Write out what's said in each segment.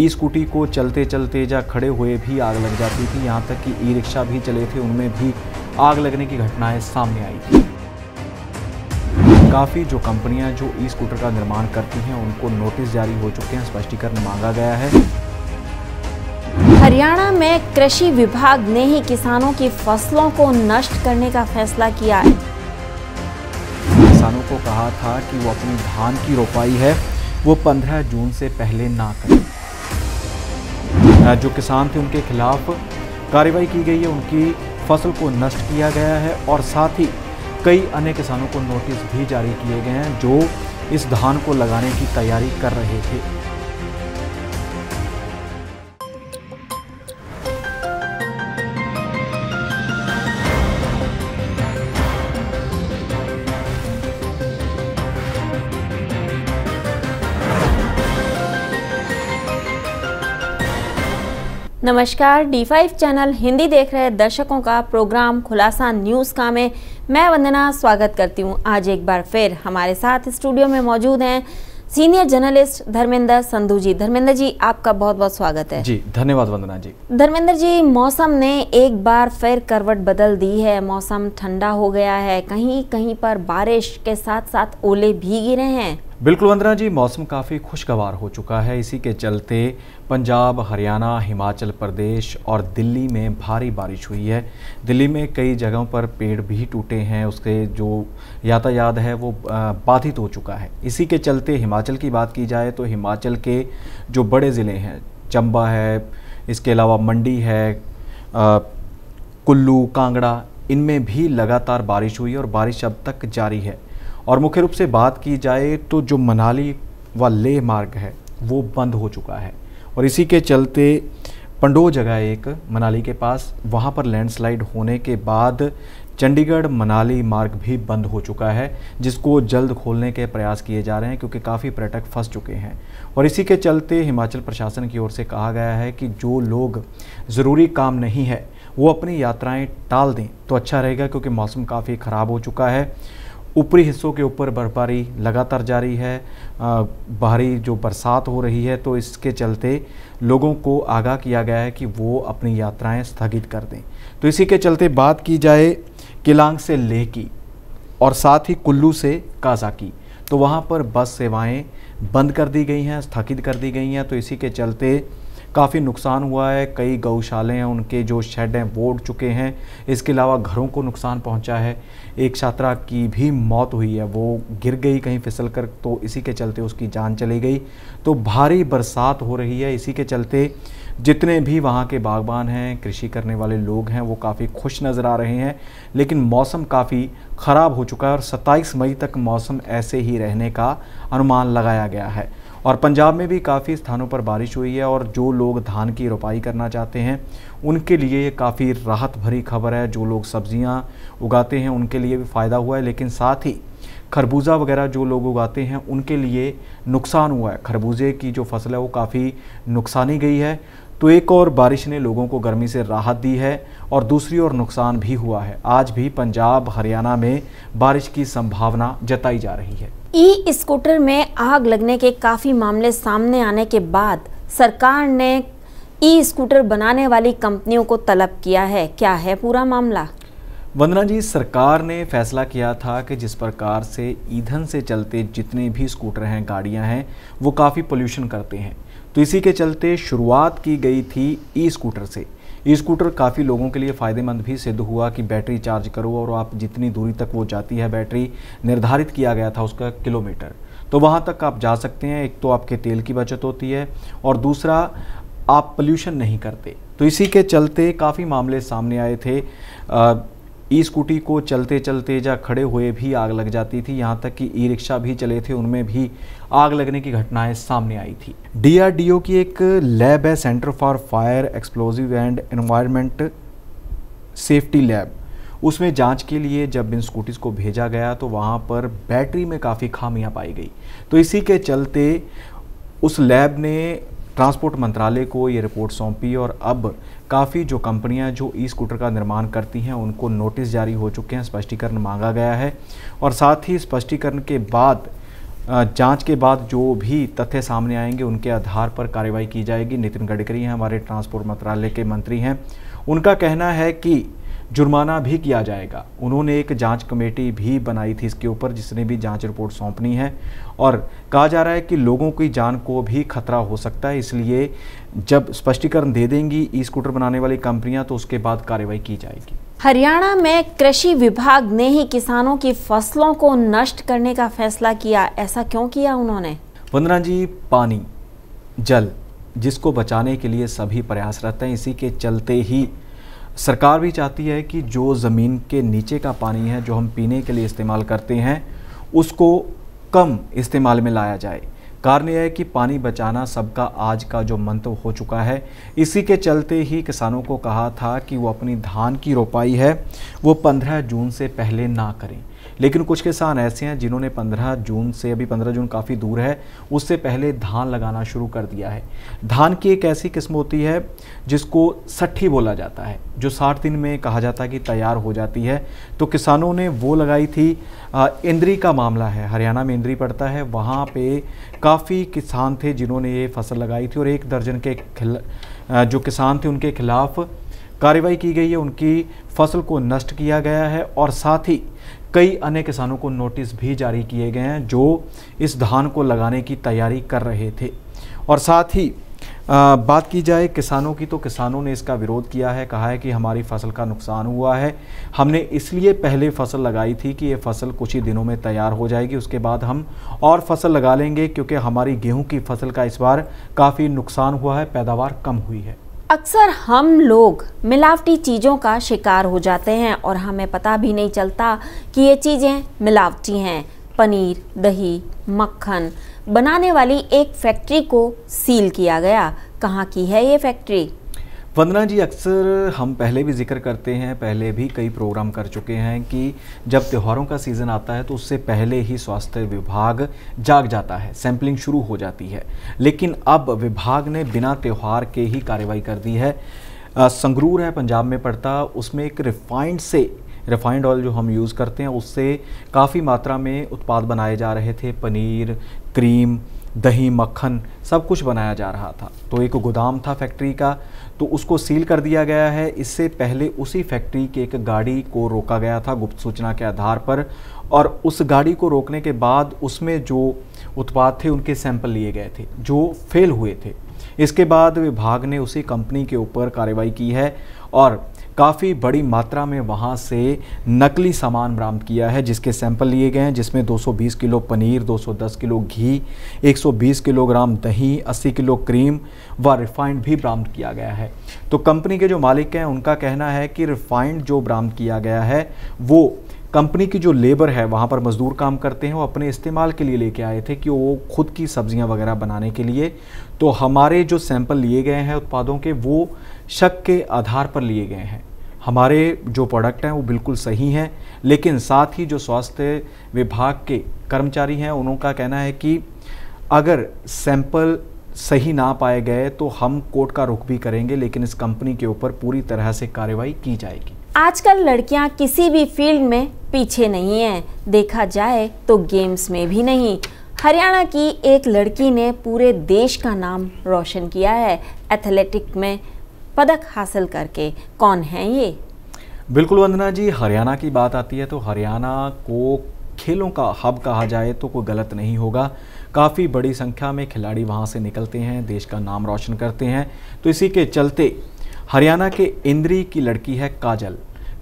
ई scooty को चलते चलते या खड़े हुए भी आग लग जाती थी यहाँ तक कि ई रिक्शा भी चले थे उनमें भी आग लगने की घटनाएं सामने आई थी काफ़ी जो कंपनियां जो ई स्कूटर का निर्माण करती हैं उनको नोटिस जारी हो चुके हैं स्पष्टीकरण मांगा गया है हरियाणा में कृषि विभाग ने ही किसानों की फसलों को नष्ट करने का फैसला किया है किसानों को कहा था कि वो अपनी धान की रोपाई है वो 15 जून से पहले ना करें जो किसान थे उनके खिलाफ कार्रवाई की गई है उनकी फसल को नष्ट किया गया है और साथ ही कई अन्य किसानों को नोटिस भी जारी किए गए हैं जो इस धान को लगाने की तैयारी कर रहे थे नमस्कार डी फाइव चैनल हिंदी देख रहे दर्शकों का प्रोग्राम खुलासा न्यूज़ का में मैं वंदना स्वागत करती हूं आज एक बार फिर हमारे साथ स्टूडियो में मौजूद हैं सीनियर जर्नलिस्ट धर्मेंद्र संधु जी धर्मेंद्र जी आपका बहुत बहुत स्वागत है जी धन्यवाद वंदना जी धर्मेंद्र जी मौसम ने एक बार फिर करवट बदल दी है मौसम ठंडा हो गया है कहीं कहीं पर बारिश के साथ साथ ओले भी गिरे हैं बिल्कुल वंदना जी मौसम काफ़ी खुशगवार हो चुका है इसी के चलते पंजाब हरियाणा हिमाचल प्रदेश और दिल्ली में भारी बारिश हुई है दिल्ली में कई जगहों पर पेड़ भी टूटे हैं उसके जो यातायात है वो बाधित हो चुका है इसी के चलते हिमाचल की बात की जाए तो हिमाचल के जो बड़े ज़िले हैं चंबा है इसके अलावा मंडी है कुल्लू कांगड़ा इनमें भी लगातार बारिश हुई और बारिश अब तक जारी है और मुख्य रूप से बात की जाए तो जो मनाली व लेह मार्ग है वो बंद हो चुका है और इसी के चलते पंडो जगह एक मनाली के पास वहाँ पर लैंडस्लाइड होने के बाद चंडीगढ़ मनाली मार्ग भी बंद हो चुका है जिसको जल्द खोलने के प्रयास किए जा रहे हैं क्योंकि काफ़ी पर्यटक फंस चुके हैं और इसी के चलते हिमाचल प्रशासन की ओर से कहा गया है कि जो लोग ज़रूरी काम नहीं है वो अपनी यात्राएं टाल दें तो अच्छा रहेगा क्योंकि मौसम काफ़ी ख़राब हो चुका है ऊपरी हिस्सों के ऊपर बर्फबारी लगातार जारी है बाहरी जो बरसात हो रही है तो इसके चलते लोगों को आगाह किया गया है कि वो अपनी यात्राएं स्थगित कर दें तो इसी के चलते बात की जाए किलांग से लेह की और साथ ही कुल्लू से काजा की तो वहाँ पर बस सेवाएं बंद कर दी गई हैं स्थगित कर दी गई हैं तो इसी के चलते काफ़ी नुकसान हुआ है कई गौशाले हैं उनके जो शेड हैं वो उड़ चुके हैं इसके अलावा घरों को नुकसान पहुंचा है एक छात्रा की भी मौत हुई है वो गिर गई कहीं फिसल कर तो इसी के चलते उसकी जान चली गई तो भारी बरसात हो रही है इसी के चलते जितने भी वहाँ के बागबान हैं कृषि करने वाले लोग हैं वो काफ़ी खुश नज़र आ रहे हैं लेकिन मौसम काफ़ी ख़राब हो चुका है और 27 मई तक मौसम ऐसे ही रहने का अनुमान लगाया गया है और पंजाब में भी काफ़ी स्थानों पर बारिश हुई है और जो लोग धान की रोपाई करना चाहते हैं उनके लिए ये काफ़ी राहत भरी खबर है जो लोग सब्ज़ियाँ उगाते हैं उनके लिए भी फ़ायदा हुआ है लेकिन साथ ही खरबूजा वगैरह जो लोग उगाते हैं उनके लिए नुकसान हुआ है खरबूजे की जो फसल है वो काफ़ी नुकसानी गई है तो एक और बारिश ने लोगों को गर्मी से राहत दी है और दूसरी ओर नुकसान भी हुआ है आज भी पंजाब हरियाणा में बारिश की संभावना जताई जा रही है ई स्कूटर में आग लगने के काफ़ी मामले सामने आने के बाद सरकार ने ई स्कूटर बनाने वाली कंपनियों को तलब किया है क्या है पूरा मामला वंदना जी सरकार ने फैसला किया था कि जिस प्रकार से ईंधन से चलते जितने भी स्कूटर हैं गाड़ियां हैं वो काफ़ी पोल्यूशन करते हैं तो इसी के चलते शुरुआत की गई थी ई स्कूटर से ई स्कूटर काफ़ी लोगों के लिए फ़ायदेमंद भी सिद्ध हुआ कि बैटरी चार्ज करो और आप जितनी दूरी तक वो जाती है बैटरी निर्धारित किया गया था उसका किलोमीटर तो वहाँ तक आप जा सकते हैं एक तो आपके तेल की बचत होती है और दूसरा आप पोल्यूशन नहीं करते तो इसी के चलते काफ़ी मामले सामने आए थे आ, ई स्कूटी को चलते चलते या खड़े हुए भी आग लग जाती थी यहाँ तक कि ई रिक्शा भी चले थे उनमें भी आग लगने की घटनाएं सामने आई थी डीआरडीओ की एक लैब है centre for fire explosive and environment safety lab उसमें जांच के लिए जब इन स्कूटीज़ को भेजा गया तो वहाँ पर बैटरी में काफ़ी खामियां पाई गई तो इसी के चलते उस लैब ने ट्रांसपोर्ट मंत्रालय को ये रिपोर्ट सौंपी और अब काफ़ी जो कंपनियां जो ई स्कूटर का निर्माण करती हैं उनको नोटिस जारी हो चुके हैं स्पष्टीकरण मांगा गया है और साथ ही स्पष्टीकरण के बाद जांच के बाद जो भी तथ्य सामने आएंगे उनके आधार पर कार्रवाई की जाएगी नितिन गडकरी हैं हमारे ट्रांसपोर्ट मंत्रालय के मंत्री हैं उनका कहना है कि जुर्माना भी किया जाएगा उन्होंने एक जांच कमेटी भी बनाई थी इसके ऊपर जिसने भी जांच रिपोर्ट सौंपनी है और कहा जा रहा है कि लोगों की जान को भी खतरा हो सकता है इसलिए जब स्पष्टीकरण दे देंगी ई स्कूटर बनाने वाली कंपनियां तो उसके बाद कार्रवाई की जाएगी हरियाणा में कृषि विभाग ने ही किसानों की फसलों को नष्ट करने का फैसला किया ऐसा क्यों किया उन्होंने वंदना जी पानी जल जिसको बचाने के लिए सभी प्रयासरत हैं इसी के चलते ही सरकार भी चाहती है कि जो ज़मीन के नीचे का पानी है जो हम पीने के लिए इस्तेमाल करते हैं उसको कम इस्तेमाल में लाया जाए कारण यह है कि पानी बचाना सबका आज का जो मंत्र हो चुका है इसी के चलते ही किसानों को कहा था कि वो अपनी धान की रोपाई है वो 15 जून से पहले ना करें लेकिन कुछ किसान ऐसे हैं जिन्होंने 15 जून से अभी 15 जून काफ़ी दूर है उससे पहले धान लगाना शुरू कर दिया है धान की एक ऐसी किस्म होती है जिसको सट्ठी बोला जाता है जो साठ दिन में कहा जाता है कि तैयार हो जाती है तो किसानों ने वो लगाई थी इंद्री का मामला है हरियाणा में इंद्री पड़ता है वहाँ पर काफ़ी किसान थे जिन्होंने ये फसल लगाई थी और एक दर्जन के जो किसान थे उनके खिलाफ कार्रवाई की गई है उनकी फसल को नष्ट किया गया है और साथ ही कई अन्य किसानों को नोटिस भी जारी किए गए हैं जो इस धान को लगाने की तैयारी कर रहे थे और साथ ही आ, बात की जाए किसानों की तो किसानों ने इसका विरोध किया है कहा है कि हमारी फसल का नुकसान हुआ है हमने इसलिए पहले फसल लगाई थी कि ये फसल कुछ ही दिनों में तैयार हो जाएगी उसके बाद हम और फसल लगा लेंगे क्योंकि हमारी गेहूं की फसल का इस बार काफ़ी नुकसान हुआ है पैदावार कम हुई है अक्सर हम लोग मिलावटी चीज़ों का शिकार हो जाते हैं और हमें पता भी नहीं चलता कि ये चीज़ें मिलावटी हैं पनीर दही मक्खन बनाने वाली एक फैक्ट्री को सील किया गया कहाँ की है ये फैक्ट्री वंदना जी अक्सर हम पहले भी जिक्र करते हैं पहले भी कई प्रोग्राम कर चुके हैं कि जब त्योहारों का सीज़न आता है तो उससे पहले ही स्वास्थ्य विभाग जाग जाता है सैंपलिंग शुरू हो जाती है लेकिन अब विभाग ने बिना त्यौहार के ही कार्रवाई कर दी है संगरूर है पंजाब में पड़ता उसमें एक रिफाइंड से रिफाइंड ऑयल जो हम यूज़ करते हैं उससे काफ़ी मात्रा में उत्पाद बनाए जा रहे थे पनीर क्रीम दही मक्खन सब कुछ बनाया जा रहा था तो एक गोदाम था फैक्ट्री का तो उसको सील कर दिया गया है इससे पहले उसी फैक्ट्री के एक गाड़ी को रोका गया था गुप्त सूचना के आधार पर और उस गाड़ी को रोकने के बाद उसमें जो उत्पाद थे उनके सैंपल लिए गए थे जो फेल हुए थे इसके बाद विभाग ने उसी कंपनी के ऊपर कार्रवाई की है और काफ़ी बड़ी मात्रा में वहाँ से नकली सामान बरामद किया है जिसके सैंपल लिए गए हैं जिसमें 220 किलो पनीर 210 किलो घी 120 किलोग्राम दही 80 किलो क्रीम व रिफाइंड भी बरामद किया गया है तो कंपनी के जो मालिक हैं उनका कहना है कि रिफाइंड जो बरामद किया गया है वो कंपनी की जो लेबर है वहाँ पर मज़दूर काम करते हैं वो अपने इस्तेमाल के लिए लेके आए थे कि वो खुद की सब्ज़ियाँ वगैरह बनाने के लिए तो हमारे जो सैंपल लिए गए हैं उत्पादों के वो शक के आधार पर लिए गए हैं हमारे जो प्रोडक्ट हैं वो बिल्कुल सही हैं लेकिन साथ ही जो स्वास्थ्य विभाग के कर्मचारी हैं उनका कहना है कि अगर सैंपल सही ना पाए गए तो हम कोर्ट का रुख भी करेंगे लेकिन इस कंपनी के ऊपर पूरी तरह से कार्रवाई की जाएगी आजकल लड़कियां किसी भी फील्ड में पीछे नहीं हैं देखा जाए तो गेम्स में भी नहीं हरियाणा की एक लड़की ने पूरे देश का नाम रोशन किया है एथलेटिक में पदक हासिल करके कौन है ये बिल्कुल वंदना जी हरियाणा की बात आती है तो हरियाणा को खेलों का हब कहा जाए तो कोई गलत नहीं होगा काफ़ी बड़ी संख्या में खिलाड़ी वहां से निकलते हैं देश का नाम रोशन करते हैं तो इसी के चलते हरियाणा के इंद्री की लड़की है काजल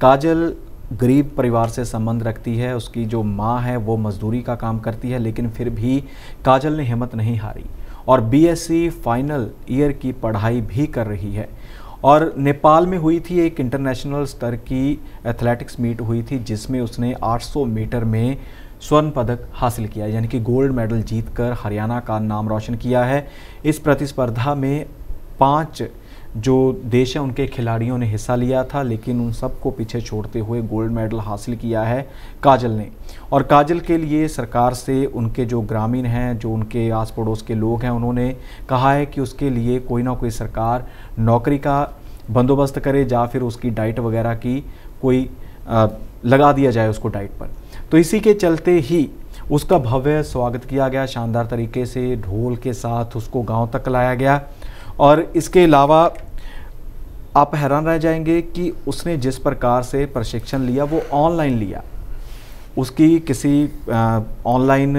काजल गरीब परिवार से संबंध रखती है उसकी जो माँ है वो मजदूरी का काम करती है लेकिन फिर भी काजल ने हिम्मत नहीं हारी और बी फाइनल ईयर की पढ़ाई भी कर रही है और नेपाल में हुई थी एक इंटरनेशनल स्तर की एथलेटिक्स मीट हुई थी जिसमें उसने 800 मीटर में स्वर्ण पदक हासिल किया यानी कि गोल्ड मेडल जीतकर हरियाणा का नाम रोशन किया है इस प्रतिस्पर्धा में पाँच जो देश है उनके खिलाड़ियों ने हिस्सा लिया था लेकिन उन सबको पीछे छोड़ते हुए गोल्ड मेडल हासिल किया है काजल ने और काजल के लिए सरकार से उनके जो ग्रामीण हैं जो उनके आस पड़ोस के लोग हैं उन्होंने कहा है कि उसके लिए कोई ना कोई सरकार नौकरी का बंदोबस्त करे या फिर उसकी डाइट वगैरह की कोई आ, लगा दिया जाए उसको डाइट पर तो इसी के चलते ही उसका भव्य स्वागत किया गया शानदार तरीके से ढोल के साथ उसको गांव तक लाया गया और इसके अलावा आप हैरान रह जाएंगे कि उसने जिस प्रकार से प्रशिक्षण लिया वो ऑनलाइन लिया उसकी किसी ऑनलाइन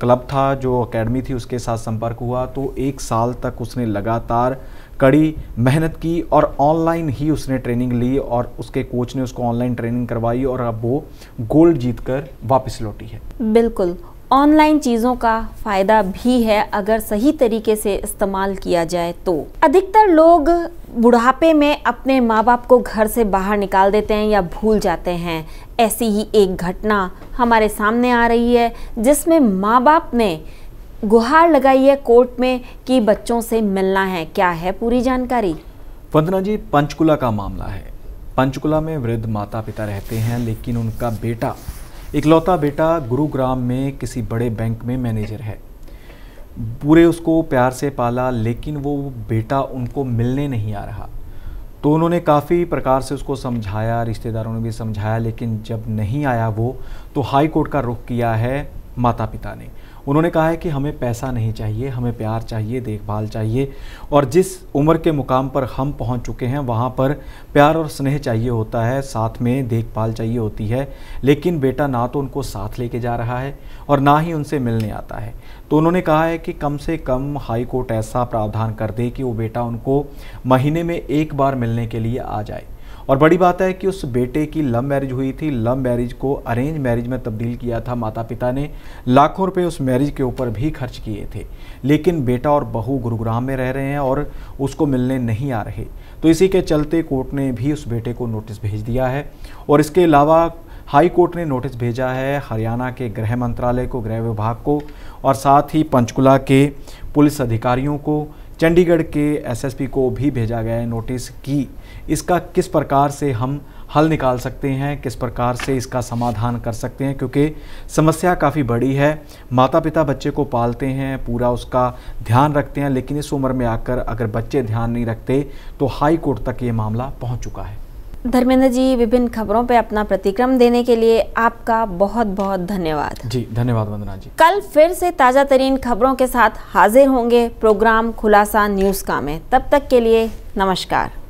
क्लब था जो एकेडमी थी उसके साथ संपर्क हुआ तो एक साल तक उसने लगातार कड़ी मेहनत की और ऑनलाइन ही उसने ट्रेनिंग ली और उसके कोच ने उसको ऑनलाइन ट्रेनिंग करवाई और अब वो गोल्ड जीत कर वापस लौटी है बिल्कुल ऑनलाइन चीज़ों का फ़ायदा भी है अगर सही तरीके से इस्तेमाल किया जाए तो अधिकतर लोग बुढ़ापे में अपने माँ बाप को घर से बाहर निकाल देते हैं या भूल जाते हैं ऐसी ही एक घटना हमारे सामने आ रही है जिसमें माँ बाप ने गुहार लगाई है कोर्ट में कि बच्चों से मिलना है क्या है पूरी जानकारी वंदना जी पंचकुला का मामला है पंचकुला में वृद्ध माता पिता रहते हैं लेकिन उनका बेटा इकलौता बेटा गुरुग्राम में किसी बड़े बैंक में मैनेजर है पूरे उसको प्यार से पाला लेकिन वो बेटा उनको मिलने नहीं आ रहा तो उन्होंने काफ़ी प्रकार से उसको समझाया रिश्तेदारों ने भी समझाया लेकिन जब नहीं आया वो तो हाई कोर्ट का रुख किया है माता पिता ने उन्होंने कहा है कि हमें पैसा नहीं चाहिए हमें प्यार चाहिए देखभाल चाहिए और जिस उम्र के मुकाम पर हम पहुंच चुके हैं वहां पर प्यार और स्नेह चाहिए होता है साथ में देखभाल चाहिए होती है लेकिन बेटा ना तो उनको साथ लेके जा रहा है और ना ही उनसे मिलने आता है तो उन्होंने कहा है कि कम से कम हाई कोर्ट ऐसा प्रावधान कर दे कि वो बेटा उनको महीने में एक बार मिलने के लिए आ जाए और बड़ी बात है कि उस बेटे की लव मैरिज हुई थी लव मैरिज को अरेंज मैरिज में तब्दील किया था माता पिता ने लाखों रुपए उस मैरिज के ऊपर भी खर्च किए थे लेकिन बेटा और बहू गुरुग्राम में रह रहे हैं और उसको मिलने नहीं आ रहे तो इसी के चलते कोर्ट ने भी उस बेटे को नोटिस भेज दिया है और इसके अलावा हाई कोर्ट ने नोटिस भेजा है हरियाणा के गृह मंत्रालय को गृह विभाग को और साथ ही पंचकुला के पुलिस अधिकारियों को चंडीगढ़ के एसएसपी को भी भेजा गया है नोटिस कि इसका किस प्रकार से हम हल निकाल सकते हैं किस प्रकार से इसका समाधान कर सकते हैं क्योंकि समस्या काफ़ी बड़ी है माता पिता बच्चे को पालते हैं पूरा उसका ध्यान रखते हैं लेकिन इस उम्र में आकर अगर बच्चे ध्यान नहीं रखते तो हाई कोर्ट तक ये मामला पहुंच चुका है धर्मेंद्र जी विभिन्न खबरों पर अपना प्रतिक्रम देने के लिए आपका बहुत बहुत धन्यवाद जी धन्यवाद वंदना जी कल फिर से ताज़ा तरीन खबरों के साथ हाजिर होंगे प्रोग्राम खुलासा न्यूज़ का में तब तक के लिए नमस्कार